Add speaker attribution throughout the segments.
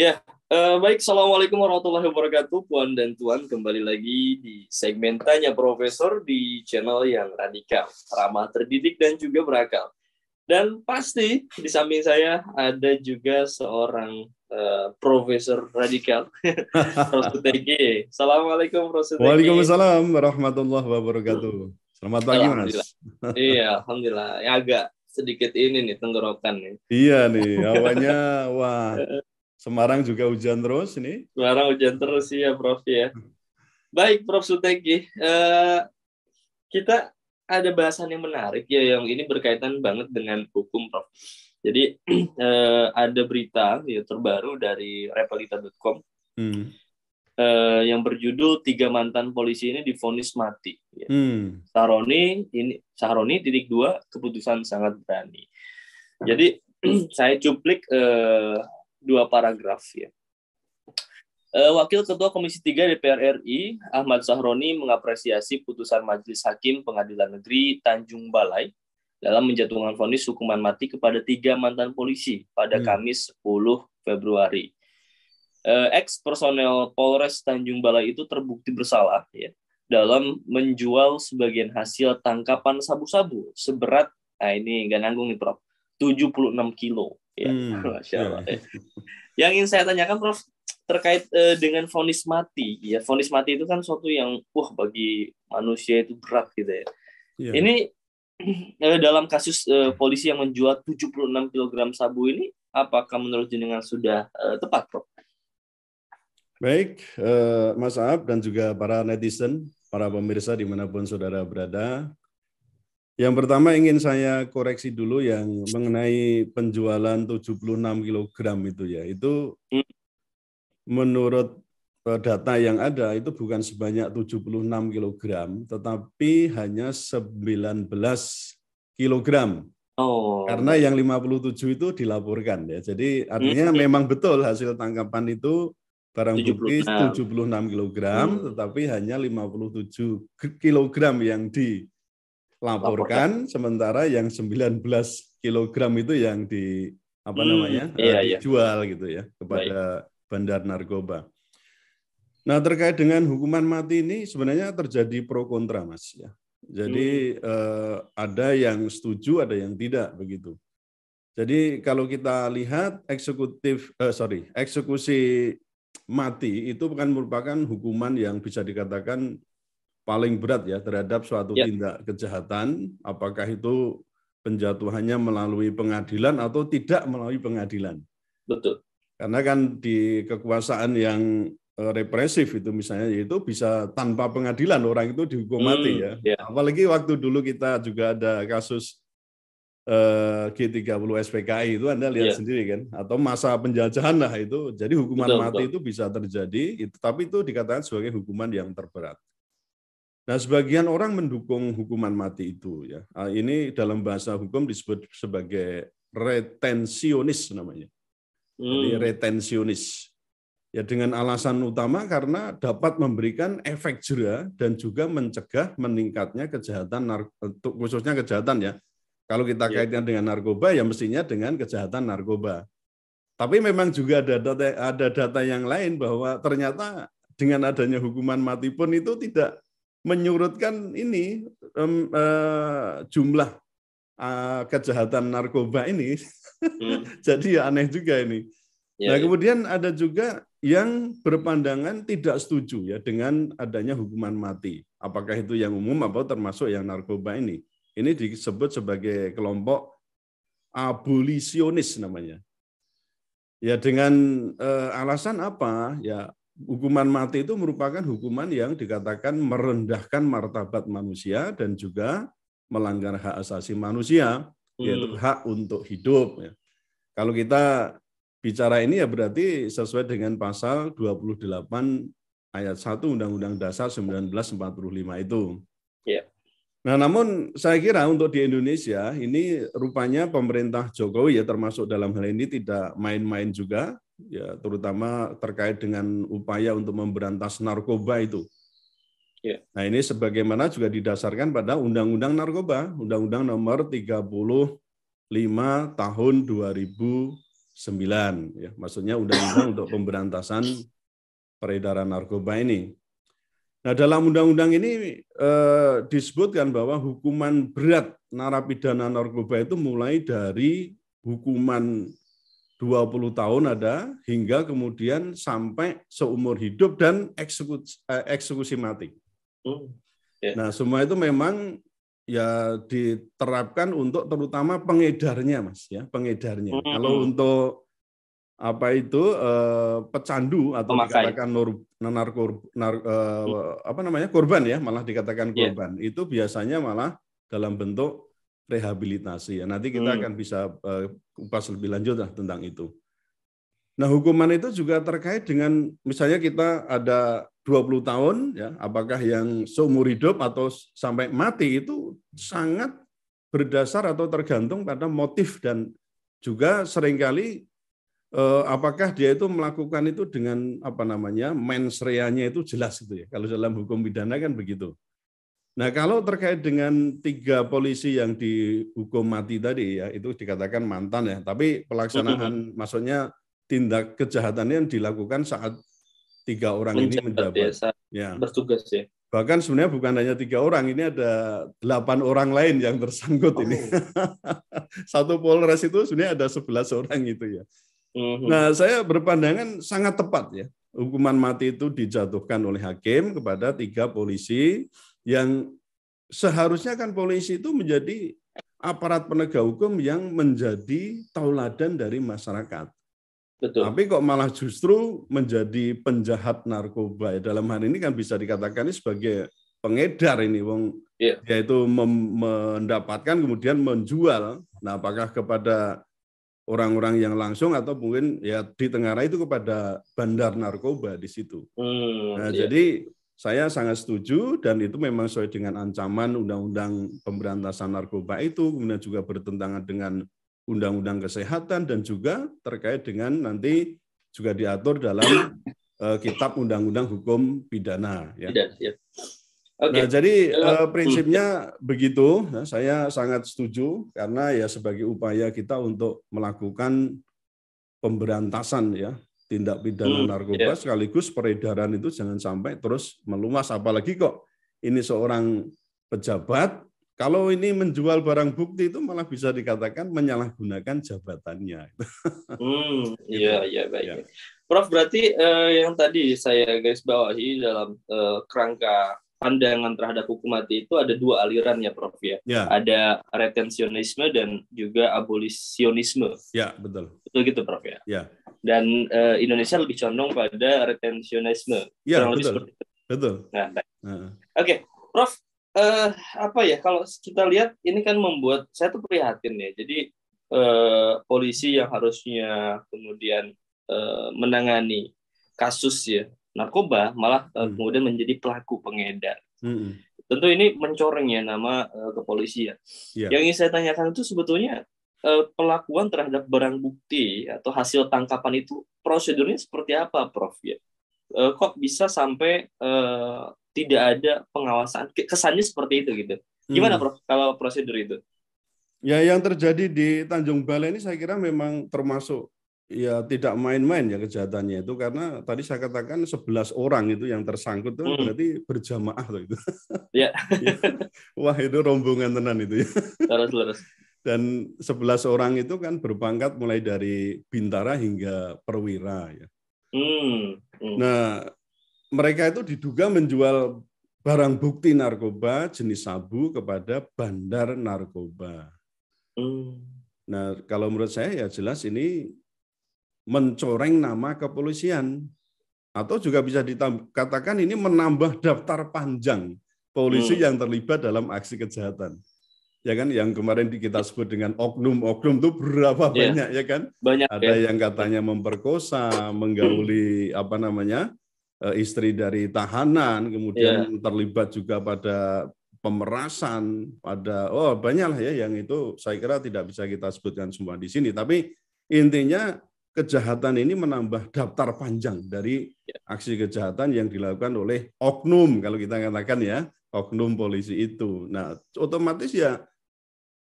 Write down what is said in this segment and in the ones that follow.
Speaker 1: Ya, uh, baik. Assalamualaikum warahmatullahi wabarakatuh, Puan dan Tuan. Kembali lagi di segmen Tanya Profesor di channel yang radikal, ramah terdidik dan juga berakal. Dan pasti di samping saya ada juga seorang Uh, Profesor Radikal, Prof. TG. Assalamualaikum Prof. TG. Waalaikumsalam
Speaker 2: warahmatullahi wabarakatuh. Selamat pagi Mas.
Speaker 1: iya, Alhamdulillah. Ya, agak sedikit ini nih tenggorokan nih.
Speaker 2: Iya nih, awalnya wah Semarang juga hujan terus ini.
Speaker 1: Semarang hujan terus ya, Prof ya. Baik, Prof Suteki. Uh, eh, kita ada bahasan yang menarik ya, yang ini berkaitan banget dengan hukum, Prof. Jadi uh, ada berita ya, terbaru dari repelita.com hmm. uh, yang berjudul tiga mantan polisi ini difonis mati. Ya. Hmm. Saroni ini Saroni titik dua keputusan sangat berani. Jadi saya cuplik uh, dua paragraf ya. Eh, Wakil Ketua Komisi 3 DPR RI, Ahmad Sahroni mengapresiasi putusan Majelis Hakim Pengadilan Negeri Tanjung Balai dalam menjatuhkan vonis hukuman mati kepada tiga mantan polisi pada hmm. Kamis 10 Februari. Eh, ex personel Polres Tanjung Balai itu terbukti bersalah ya dalam menjual sebagian hasil tangkapan sabu-sabu seberat nah ini nggak nanggung nih Prof 76 kilo Ya, hmm. Masya iya. Allah. Ya. yang ingin saya tanyakan, Prof, terkait uh, dengan vonis mati. Ya, vonis mati itu kan suatu yang wah bagi manusia itu berat gitu ya. ya. Ini uh, dalam kasus uh, polisi yang menjual 76 kg sabu ini, apakah menurut jenengan sudah uh, tepat, Prof?
Speaker 2: Baik, Mas Ab dan juga para netizen, para pemirsa dimanapun saudara berada, yang pertama ingin saya koreksi dulu yang mengenai penjualan 76 kg itu ya. Itu hmm. menurut eh, data yang ada itu bukan sebanyak 76 kg tetapi hanya 19 kg.
Speaker 1: Oh. Karena yang
Speaker 2: 57 itu dilaporkan ya. Jadi artinya hmm. memang betul hasil tangkapan itu barang 76. bukti 76 kg hmm. tetapi hanya 57 kg yang di laporkan, sementara yang 19 kg itu yang di apa hmm, namanya iya, uh, dijual gitu ya kepada Baik. bandar narkoba. Nah terkait dengan hukuman mati ini sebenarnya terjadi pro kontra mas ya. Jadi hmm. eh, ada yang setuju ada yang tidak begitu. Jadi kalau kita lihat eksekutif eh, sorry eksekusi mati itu bukan merupakan hukuman yang bisa dikatakan paling berat ya terhadap suatu ya. tindak kejahatan, apakah itu penjatuhannya melalui pengadilan atau tidak melalui pengadilan. Betul. Karena kan di kekuasaan yang e, represif itu misalnya itu bisa tanpa pengadilan orang itu dihukum hmm, mati ya. ya. Apalagi waktu dulu kita juga ada kasus e, G30 SPKI itu Anda lihat yeah. sendiri kan atau masa penjajahan lah itu. Jadi hukuman betul, mati betul. itu bisa terjadi itu tapi itu dikatakan sebagai hukuman yang terberat. Nah, sebagian orang mendukung hukuman mati itu ya. Ah, ini dalam bahasa hukum disebut sebagai retensionis namanya. Jadi hmm. retensionis. Ya dengan alasan utama karena dapat memberikan efek jera dan juga mencegah meningkatnya kejahatan khususnya kejahatan ya. Kalau kita iya. kaitkan dengan narkoba ya mestinya dengan kejahatan narkoba. Tapi memang juga ada data ada data yang lain bahwa ternyata dengan adanya hukuman mati pun itu tidak menyurutkan ini um, uh, jumlah uh, kejahatan narkoba ini. hmm. Jadi ya aneh juga ini. Ya, nah ya. kemudian ada juga yang berpandangan tidak setuju ya dengan adanya hukuman mati. Apakah itu yang umum atau termasuk yang narkoba ini? Ini disebut sebagai kelompok abolisionis namanya. Ya dengan uh, alasan apa? Ya hukuman mati itu merupakan hukuman yang dikatakan merendahkan martabat manusia dan juga melanggar hak asasi manusia,
Speaker 1: hmm. yaitu hak
Speaker 2: untuk hidup. Ya. Kalau kita bicara ini ya berarti sesuai dengan pasal 28 ayat 1 Undang-Undang Dasar 1945 itu. Ya. Nah, namun saya kira untuk di Indonesia ini rupanya pemerintah Jokowi ya termasuk dalam hal ini tidak main-main juga ya terutama terkait dengan upaya untuk memberantas narkoba itu. Yeah. Nah ini sebagaimana juga didasarkan pada Undang-Undang Narkoba, Undang-Undang Nomor 35 Tahun 2009, ya maksudnya Undang-Undang untuk pemberantasan peredaran narkoba ini. Nah dalam Undang-Undang ini eh, disebutkan bahwa hukuman berat narapidana narkoba itu mulai dari hukuman 20 tahun ada hingga kemudian sampai seumur hidup dan eksekusi, eh, eksekusi mati. Hmm, yeah. Nah, semua itu memang ya diterapkan untuk terutama pengedarnya, Mas, ya, pengedarnya. Hmm. Kalau untuk apa itu eh, pecandu atau Memakai. dikatakan nor, narko, nar, eh, hmm. apa namanya? korban ya, malah dikatakan ya. korban. Yeah. Itu biasanya malah dalam bentuk rehabilitasi. Ya, nanti kita hmm. akan bisa uh, lebih lanjut lah tentang itu. Nah, hukuman itu juga terkait dengan misalnya kita ada 20 tahun ya, apakah yang seumur hidup atau sampai mati itu sangat berdasar atau tergantung pada motif dan juga seringkali eh, apakah dia itu melakukan itu dengan apa namanya mensreanya itu jelas itu ya. Kalau dalam hukum pidana kan begitu. Nah, kalau terkait dengan tiga polisi yang dihukum mati tadi ya, itu dikatakan mantan ya, tapi pelaksanaan mm-hmm. maksudnya tindak kejahatan yang dilakukan saat tiga orang menjabat, ini menjabat. Ya,
Speaker 1: ya. Bertugas ya.
Speaker 2: Bahkan sebenarnya bukan hanya tiga orang, ini ada delapan orang lain yang tersangkut oh. ini. Satu Polres itu sebenarnya ada sebelas orang
Speaker 1: itu ya. Mm-hmm. Nah, saya berpandangan
Speaker 2: sangat tepat ya. Hukuman mati itu dijatuhkan oleh hakim kepada tiga polisi yang seharusnya kan polisi itu menjadi aparat penegak hukum yang menjadi tauladan dari masyarakat. Betul. Tapi kok malah justru menjadi penjahat narkoba. Ya, dalam hal ini kan bisa dikatakan ini sebagai pengedar ini, wong yeah. yaitu mendapatkan kemudian menjual. Nah, apakah kepada orang-orang yang langsung atau mungkin ya di Tengah itu kepada bandar narkoba di situ.
Speaker 1: Hmm, nah, yeah.
Speaker 2: jadi saya sangat setuju dan itu memang sesuai dengan ancaman Undang-Undang Pemberantasan Narkoba itu, kemudian juga bertentangan dengan Undang-Undang Kesehatan dan juga terkait dengan nanti juga diatur dalam uh, Kitab Undang-Undang Hukum Pidana.
Speaker 1: Ya. ya. Okay. Nah, jadi uh, prinsipnya
Speaker 2: hmm. begitu. Nah, saya sangat setuju karena ya sebagai upaya kita untuk melakukan pemberantasan ya tindak pidana hmm, narkoba yeah. sekaligus peredaran itu jangan sampai terus meluas apalagi kok ini seorang pejabat kalau ini menjual barang bukti itu malah bisa dikatakan menyalahgunakan jabatannya.
Speaker 1: Hmm, iya gitu. iya baik. Ya. Prof berarti eh, yang tadi saya garis bawahi dalam eh, kerangka pandangan terhadap hukum mati itu ada dua aliran ya Prof ya. ya. Ada retensionisme dan juga abolisionisme.
Speaker 2: Ya, betul.
Speaker 1: Betul gitu Prof ya. Ya dan uh, Indonesia lebih condong pada retentionisme. Iya betul. Lebih seperti Betul. Nah, nah. Uh. Oke, okay. Prof. Uh, apa ya kalau kita lihat ini kan membuat saya tuh prihatin ya. Jadi uh, polisi yang harusnya kemudian uh, menangani kasus ya narkoba malah uh, hmm. kemudian menjadi pelaku pengedar. Hmm. Tentu ini mencoreng ya nama uh, kepolisian. Ya. Yang ingin saya tanyakan itu sebetulnya eh, pelakuan terhadap barang bukti atau hasil tangkapan itu prosedurnya seperti apa, Prof? Ya? Eh, kok bisa sampai eh, tidak ada pengawasan? Kesannya seperti itu gitu. Gimana, hmm. Prof? Kalau prosedur itu?
Speaker 2: Ya, yang terjadi di Tanjung Balai ini saya kira memang termasuk ya tidak main-main ya kejahatannya itu karena tadi saya katakan 11 orang itu yang tersangkut itu hmm. berarti berjamaah itu.
Speaker 1: Ya. ya.
Speaker 2: Wah itu rombongan tenan itu ya. Terus terus. Dan 11 orang itu kan berpangkat mulai dari bintara hingga perwira ya.
Speaker 1: Hmm. Hmm. Nah,
Speaker 2: mereka itu diduga menjual barang bukti narkoba jenis sabu kepada bandar narkoba. Hmm. Nah, kalau menurut saya ya jelas ini mencoreng nama kepolisian atau juga bisa dikatakan ini menambah daftar panjang polisi hmm. yang terlibat dalam aksi kejahatan ya kan yang kemarin kita sebut dengan oknum oknum itu berapa ya. banyak ya kan banyak, ada ya. yang katanya memperkosa menggauli hmm. apa namanya eh, istri dari tahanan kemudian ya. terlibat juga pada pemerasan pada oh banyaklah ya yang itu saya kira tidak bisa kita sebutkan semua di sini tapi intinya kejahatan ini menambah daftar panjang dari iya. aksi kejahatan yang dilakukan oleh oknum kalau kita katakan ya oknum polisi itu. Nah, otomatis ya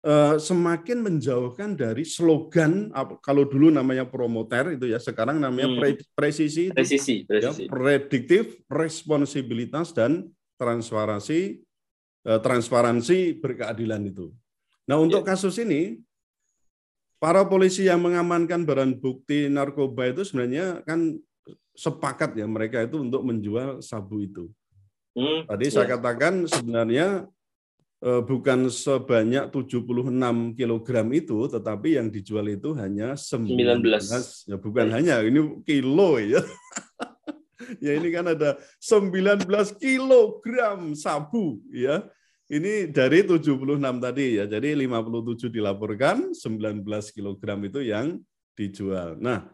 Speaker 2: Eh, semakin menjauhkan dari slogan kalau dulu namanya promoter itu ya sekarang namanya hmm. pre presisi presisi, presisi. Ya, prediktif responsibilitas dan transparansi eh, transparansi berkeadilan itu. Nah untuk ya. kasus ini para polisi yang mengamankan barang bukti narkoba itu sebenarnya kan sepakat ya mereka itu untuk menjual sabu itu. Hmm, Tadi ya. saya katakan sebenarnya Eh, bukan sebanyak 76 kg itu, tetapi yang dijual itu hanya 19. 19.
Speaker 1: Ya bukan yes. hanya,
Speaker 2: ini kilo ya. ya ini kan ada 19 kilogram sabu ya. Ini dari 76 tadi ya. Jadi 57 dilaporkan, 19 kilogram itu yang dijual. Nah,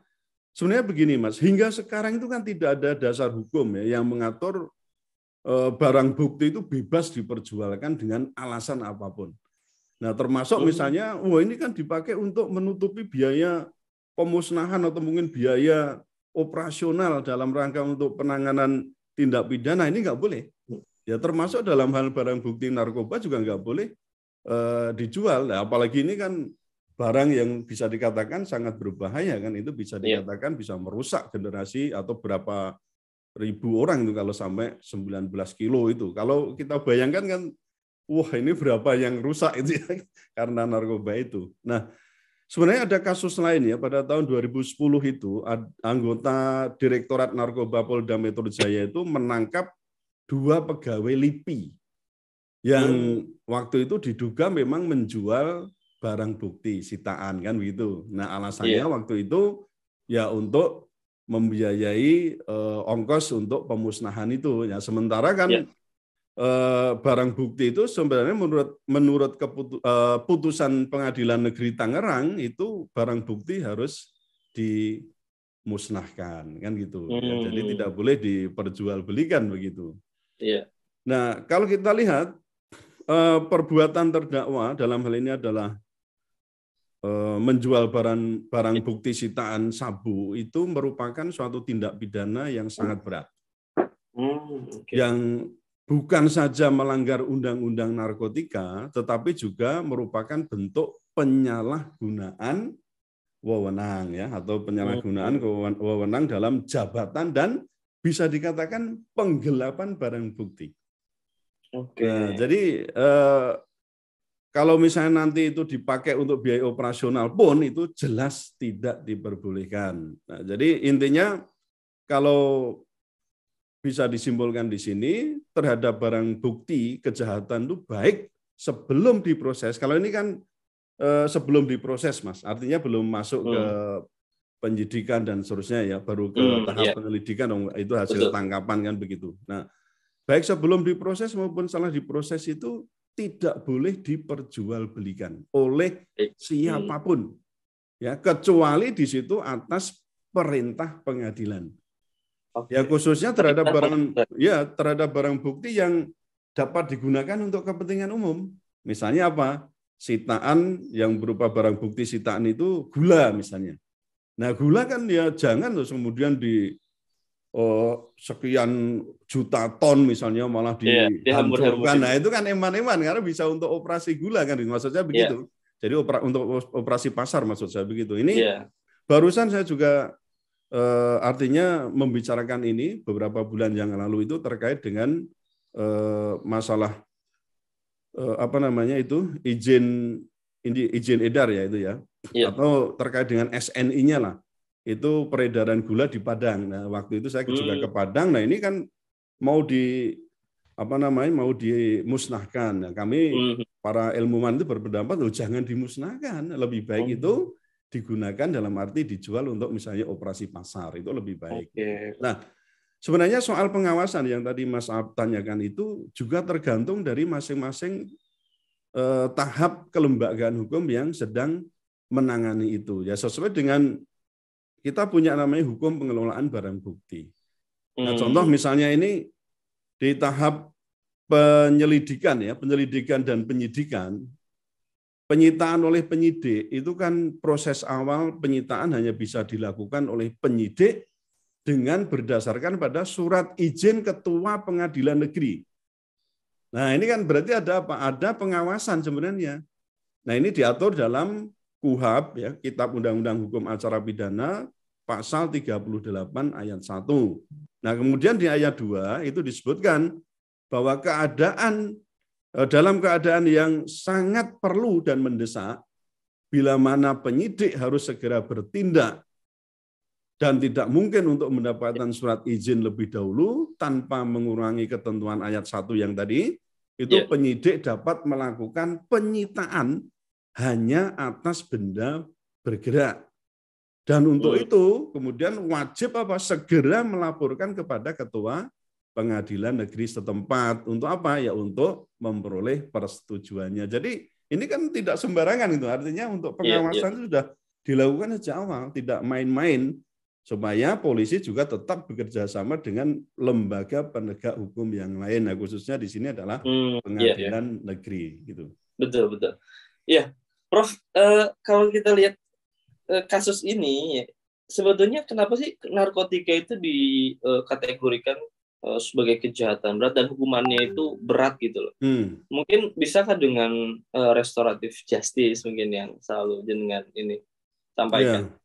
Speaker 2: sebenarnya begini Mas, hingga sekarang itu kan tidak ada dasar hukum ya yang mengatur Eh, barang bukti itu bebas diperjualkan dengan alasan apapun. Nah, termasuk hmm. misalnya, wah oh, ini kan dipakai untuk menutupi biaya pemusnahan atau mungkin biaya operasional dalam rangka untuk penanganan tindak pidana ini nggak boleh. Ya termasuk dalam hal barang bukti narkoba juga nggak boleh eh, dijual. Nah, apalagi ini kan barang yang bisa dikatakan sangat berbahaya kan itu bisa iya. dikatakan bisa merusak generasi atau berapa ribu orang itu kalau sampai 19 kilo itu. Kalau kita bayangkan kan, wah ini berapa yang rusak itu ya, karena narkoba itu. Nah, sebenarnya ada kasus lain ya, pada tahun 2010 itu anggota Direktorat Narkoba Polda Metro Jaya itu menangkap dua pegawai LIPI yang hmm. waktu itu diduga memang menjual barang bukti sitaan kan begitu. Nah, alasannya yeah. waktu itu ya untuk membiayai uh, ongkos untuk pemusnahan itu. Ya, sementara kan ya. eh, barang bukti itu sebenarnya menurut menurut keputu, uh, putusan Pengadilan Negeri Tangerang itu barang bukti harus dimusnahkan kan gitu. Hmm. Ya, jadi hmm. tidak boleh diperjualbelikan begitu. Iya. Nah kalau kita lihat eh, perbuatan terdakwa dalam hal ini adalah Eh, menjual barang barang bukti sitaan sabu itu merupakan suatu tindak pidana yang hmm. sangat berat. Hmm, okay. Yang bukan saja melanggar undang-undang narkotika, tetapi juga merupakan bentuk penyalahgunaan wewenang ya atau penyalahgunaan wewenang dalam jabatan dan bisa dikatakan penggelapan barang bukti. Oke. Okay. Nah, jadi eh, kalau misalnya nanti itu dipakai untuk biaya operasional pun itu jelas tidak diperbolehkan. Nah, jadi intinya kalau bisa disimpulkan di sini terhadap barang bukti kejahatan itu baik sebelum diproses. Kalau ini kan eh, sebelum diproses, Mas. Artinya belum masuk hmm. ke penyidikan dan seterusnya ya, baru ke hmm, tahap yeah. penyelidikan itu hasil Betul. tangkapan kan begitu. Nah, baik sebelum diproses maupun salah diproses itu tidak boleh diperjualbelikan oleh siapapun. Ya, kecuali di situ atas perintah pengadilan. yang Ya khususnya terhadap barang ya terhadap barang bukti yang dapat digunakan untuk kepentingan umum. Misalnya apa? Sitaan yang berupa barang bukti sitaan itu gula misalnya. Nah, gula kan ya jangan terus kemudian di oh, sekian juta ton misalnya malah yeah, dihancurkan. Gitu. Nah itu kan eman-eman karena bisa untuk operasi gula kan, maksudnya iya. begitu. Yeah. Jadi opera, untuk operasi pasar maksud saya begitu. Ini yeah. barusan saya juga uh, artinya membicarakan ini beberapa bulan yang lalu itu terkait dengan uh, masalah uh, apa namanya itu izin ini izin edar ya itu ya yeah. atau terkait dengan SNI-nya lah itu peredaran gula di Padang. Nah, waktu itu saya juga hmm. ke Padang. Nah, ini kan mau di apa namanya? mau dimusnahkan. Nah, kami hmm. para ilmuwan itu berpendapat, "Oh, jangan dimusnahkan. Lebih baik oh. itu digunakan dalam arti dijual untuk misalnya operasi pasar. Itu lebih baik." Nah, sebenarnya soal pengawasan yang tadi Mas Ab tanyakan itu juga tergantung dari masing-masing eh, tahap kelembagaan hukum yang sedang menangani itu. Ya, sesuai dengan kita punya namanya hukum pengelolaan barang bukti. Nah, hmm. contoh misalnya ini di tahap penyelidikan ya, penyelidikan dan penyidikan, penyitaan oleh penyidik itu kan proses awal penyitaan hanya bisa dilakukan oleh penyidik dengan berdasarkan pada surat izin ketua pengadilan negeri. Nah, ini kan berarti ada apa? Ada pengawasan sebenarnya. Nah, ini diatur dalam KUHAP ya, Kitab Undang-Undang Hukum Acara Pidana pasal 38 ayat 1. Nah, kemudian di ayat 2 itu disebutkan bahwa keadaan eh, dalam keadaan yang sangat perlu dan mendesak bila mana penyidik harus segera bertindak dan tidak mungkin untuk mendapatkan surat izin lebih dahulu tanpa mengurangi ketentuan ayat 1 yang tadi itu ya. penyidik dapat melakukan penyitaan hanya atas benda bergerak. Dan untuk oh. itu kemudian wajib apa segera melaporkan kepada ketua pengadilan negeri setempat untuk apa ya untuk memperoleh persetujuannya. Jadi ini kan tidak sembarangan itu artinya untuk iya, iya. pengawasan yeah, yeah. sudah dilakukan sejak awal tidak main-main supaya polisi juga tetap bekerja sama dengan lembaga penegak hukum yang lain nah khususnya di sini adalah hmm,
Speaker 1: iya, pengadilan mm, yeah,
Speaker 2: yeah. negeri gitu
Speaker 1: betul betul ya Prof, eh, kalau kita lihat eh, kasus ini, sebetulnya kenapa sih narkotika itu dikategorikan eh, sebagai kejahatan berat dan hukumannya itu berat gitu loh? Hmm. Mungkin kan dengan restoratif justice mungkin yang selalu dengan ini sampaikan? Yeah.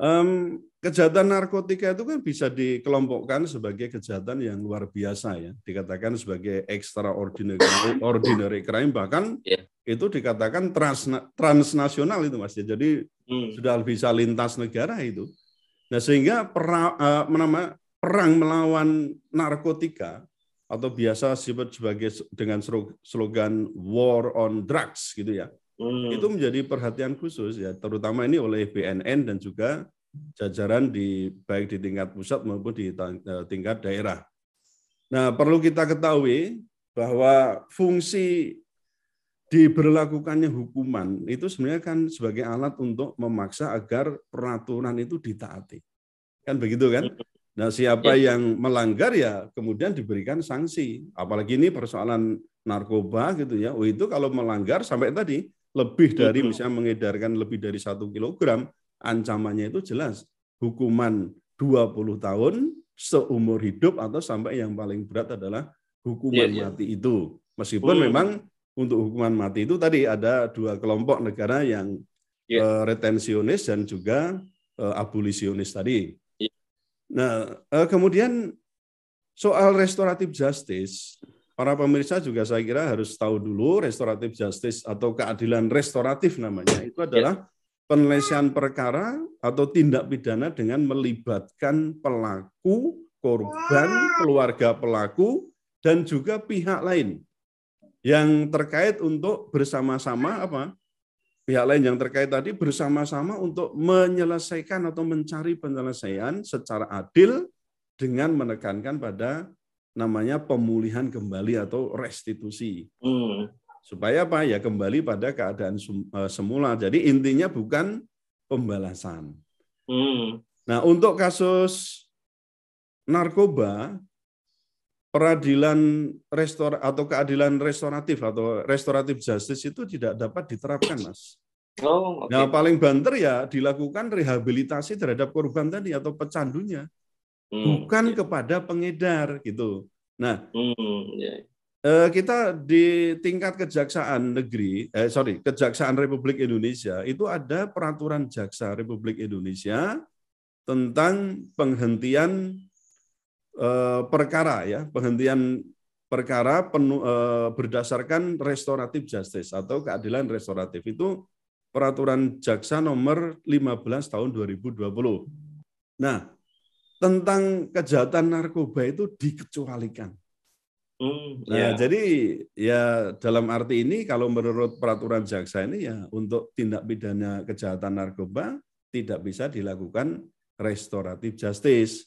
Speaker 1: Um,
Speaker 2: kejahatan narkotika itu kan bisa dikelompokkan sebagai kejahatan yang luar biasa ya, dikatakan sebagai extraordinary ordinary crime bahkan yeah. itu dikatakan trans, transnasional itu Mas. Ya, jadi hmm. sudah bisa lintas negara itu. Nah, sehingga perang, uh, e, menama, perang melawan narkotika atau biasa disebut sebagai dengan slogan war on drugs gitu ya Hmm. Itu menjadi perhatian khusus ya, terutama ini oleh BNN dan juga jajaran di baik di tingkat pusat maupun di eh, tingkat daerah. Nah, perlu kita ketahui bahwa fungsi diberlakukannya hukuman itu sebenarnya kan sebagai alat untuk memaksa agar peraturan itu ditaati. Kan begitu kan? Hmm. Nah, siapa ya. yang melanggar ya kemudian diberikan sanksi. Apalagi ini persoalan narkoba gitu ya. Oh, itu kalau melanggar sampai tadi lebih dari Betul. misalnya mengedarkan lebih dari satu kilogram, ancamannya itu jelas hukuman 20 tahun seumur hidup atau sampai yang paling berat adalah hukuman yeah, iya. mati itu. Meskipun hmm. memang untuk hukuman mati itu tadi ada dua kelompok negara yang yeah. Iya. uh, retensionis dan juga uh, abolisionis tadi. Yeah. Nah, uh, kemudian soal restoratif justice para pemirsa juga saya kira harus tahu dulu restoratif justice atau keadilan restoratif namanya itu adalah penyelesaian perkara atau tindak pidana dengan melibatkan pelaku, korban, keluarga pelaku dan juga pihak lain yang terkait untuk bersama-sama apa? Pihak lain yang terkait tadi bersama-sama untuk menyelesaikan atau mencari penyelesaian secara adil dengan menekankan pada namanya pemulihan kembali atau restitusi. Hmm. Supaya apa? Ya kembali pada keadaan eh, semula. Jadi intinya bukan pembalasan. Hmm. Nah, untuk kasus narkoba peradilan restor atau keadilan restoratif atau restoratif justice itu tidak dapat diterapkan, Mas.
Speaker 1: Oh, okay. Nah,
Speaker 2: paling banter ya dilakukan rehabilitasi terhadap korban tadi atau pecandunya hmm. bukan yeah. kepada pengedar gitu. Nah,
Speaker 1: hmm. yeah.
Speaker 2: Iya. kita di tingkat kejaksaan negeri, eh sorry, kejaksaan Republik Indonesia itu ada peraturan jaksa Republik Indonesia tentang penghentian eh, perkara ya, penghentian perkara penuh, eh, berdasarkan restoratif justice atau keadilan restoratif itu peraturan jaksa nomor 15 tahun 2020. Nah, tentang kejahatan narkoba itu dikecualikan.
Speaker 1: Mm, nah, iya. jadi
Speaker 2: ya dalam arti ini kalau menurut peraturan jaksa ini ya untuk tindak pidana kejahatan narkoba tidak bisa dilakukan restoratif justice.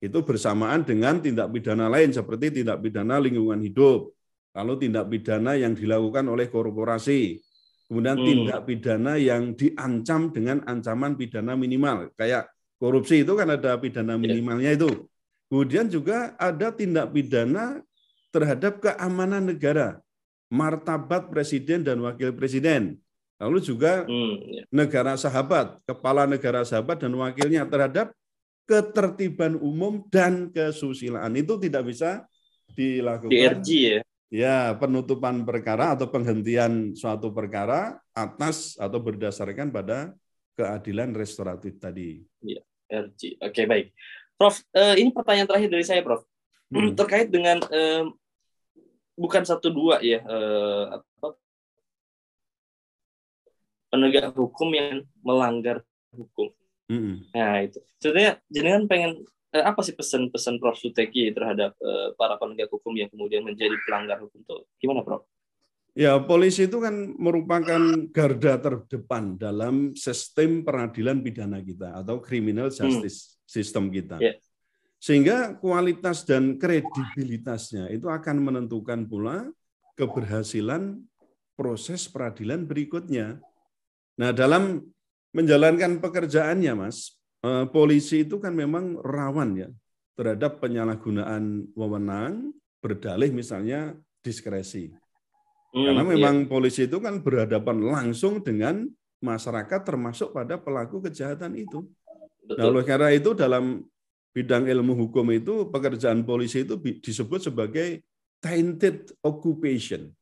Speaker 2: Itu bersamaan dengan tindak pidana lain seperti tindak pidana lingkungan hidup, lalu tindak pidana yang dilakukan oleh korporasi, kemudian hmm. tindak pidana yang diancam dengan ancaman pidana minimal kayak Korupsi itu kan ada pidana iya. minimalnya itu. Kemudian juga ada tindak pidana terhadap keamanan negara, martabat presiden dan wakil presiden. Lalu juga hmm, iya. negara sahabat, kepala negara sahabat dan wakilnya terhadap ketertiban umum dan kesusilaan itu tidak bisa dilakukan. DRG ya. Ya, penutupan perkara atau penghentian suatu perkara atas atau berdasarkan pada keadilan restoratif tadi.
Speaker 1: Ya, RG. Oke, baik. Prof, eh, ini pertanyaan terakhir dari saya, Prof. Hmm. hmm terkait dengan bukan satu dua ya eh, apa penegak hukum yang melanggar hukum. hmm Nah itu sebenarnya jenengan pengen eh, apa sih pesan-pesan Prof Suteki terhadap eh, para penegak hukum yang kemudian menjadi pelanggar hukum itu gimana Prof?
Speaker 2: Ya, polisi itu kan merupakan garda terdepan dalam sistem peradilan pidana kita atau criminal hmm. justice hmm. system kita. Yeah. Sehingga kualitas dan kredibilitasnya itu akan menentukan pula keberhasilan proses peradilan berikutnya. Nah, dalam menjalankan pekerjaannya, Mas, eh, polisi itu kan memang rawan ya terhadap penyalahgunaan wewenang, berdalih misalnya diskresi karena hmm, memang iya. polisi itu kan berhadapan langsung dengan masyarakat termasuk pada pelaku kejahatan itu. Nah, oleh karena itu dalam bidang ilmu hukum itu pekerjaan polisi itu disebut sebagai tainted occupation.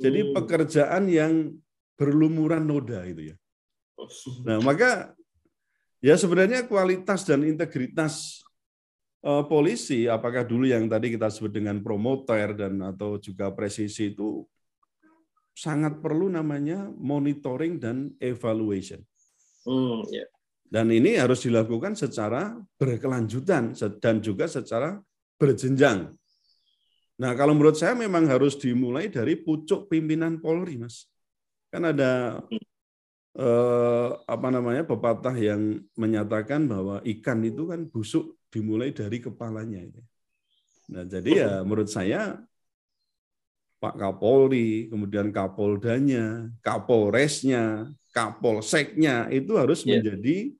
Speaker 2: Jadi hmm. pekerjaan yang berlumuran noda itu ya. Nah, maka ya sebenarnya kualitas dan integritas uh, polisi apakah dulu yang tadi kita sebut dengan promoter dan atau juga presisi itu sangat perlu namanya monitoring dan evaluation. Hmm, iya. Dan ini harus dilakukan secara berkelanjutan dan juga secara berjenjang. Nah, kalau menurut saya memang harus dimulai dari pucuk pimpinan Polri, Mas. Kan ada eh, apa namanya pepatah yang menyatakan bahwa ikan itu kan busuk dimulai dari kepalanya. Nah, jadi ya hmm. menurut saya Pak Kapolri, kemudian Kapoldanya, Kapolresnya, Kapolseknya itu harus yeah. menjadi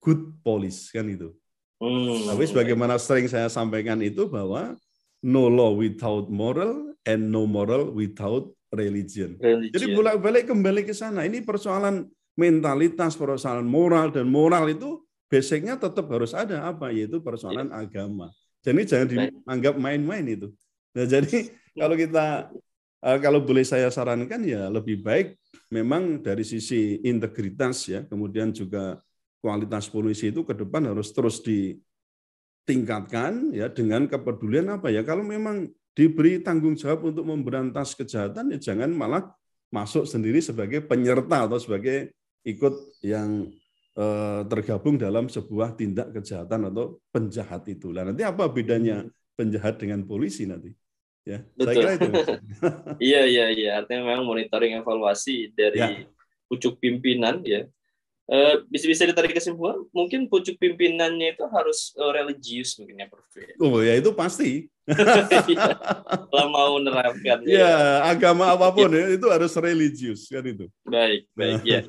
Speaker 2: good police kan itu. Oh. Hmm. Tapi sebagaimana sering saya sampaikan itu bahwa no law without moral and no moral without religion. religion. Jadi bolak-balik kembali ke sana. Ini persoalan mentalitas, persoalan moral dan moral itu basicnya tetap harus ada apa yaitu persoalan yeah. agama. Jadi jangan dianggap main-main itu. Nah, jadi kalau kita eh, kalau boleh saya sarankan ya lebih baik memang dari sisi integritas ya, kemudian juga kualitas polisi itu ke depan harus terus ditingkatkan ya dengan kepedulian apa ya. Kalau memang diberi tanggung jawab untuk memberantas kejahatan ya jangan malah masuk sendiri sebagai penyerta atau sebagai ikut yang eh, tergabung dalam sebuah tindak kejahatan atau penjahat itu. Nah, nanti apa bedanya hmm. penjahat dengan polisi nanti? Ya, Betul. Saya kira itu.
Speaker 1: iya, iya, iya. Artinya memang monitoring evaluasi dari ya. pucuk pimpinan ya. Eh, bisa bisa ditarik kesimpulan mungkin pucuk pimpinannya itu harus eh, religius mungkin ya Prof. Ya? Oh ya itu pasti. Iya. Kalau mau menerapkan Ya, ya
Speaker 2: agama apapun ya itu harus religius kan itu.
Speaker 1: Baik baik ya.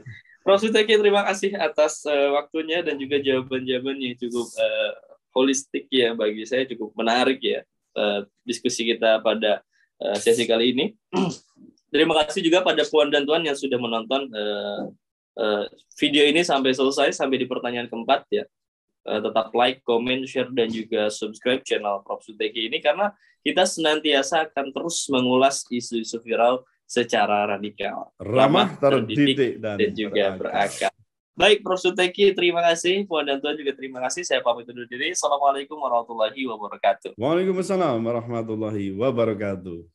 Speaker 1: Prof. Suteki terima kasih atas uh, waktunya dan juga jawaban-jawabannya cukup uh, holistik ya bagi saya cukup menarik ya Eh, diskusi kita pada uh, sesi kali ini. Terima kasih juga pada Puan dan Tuan yang sudah menonton uh, uh, video ini sampai selesai, sampai di pertanyaan keempat ya. Uh, tetap like, comment, share, dan juga subscribe channel Prof. Suteki ini karena kita senantiasa akan terus mengulas isu-isu viral secara radikal. Ramah, terdidik, dan, dan juga berakal. Baik, Prof. Suteki, terima kasih. Puan dan Tuan juga terima kasih. Saya pamit undur diri. Assalamualaikum warahmatullahi wabarakatuh.
Speaker 2: Waalaikumsalam warahmatullahi wabarakatuh.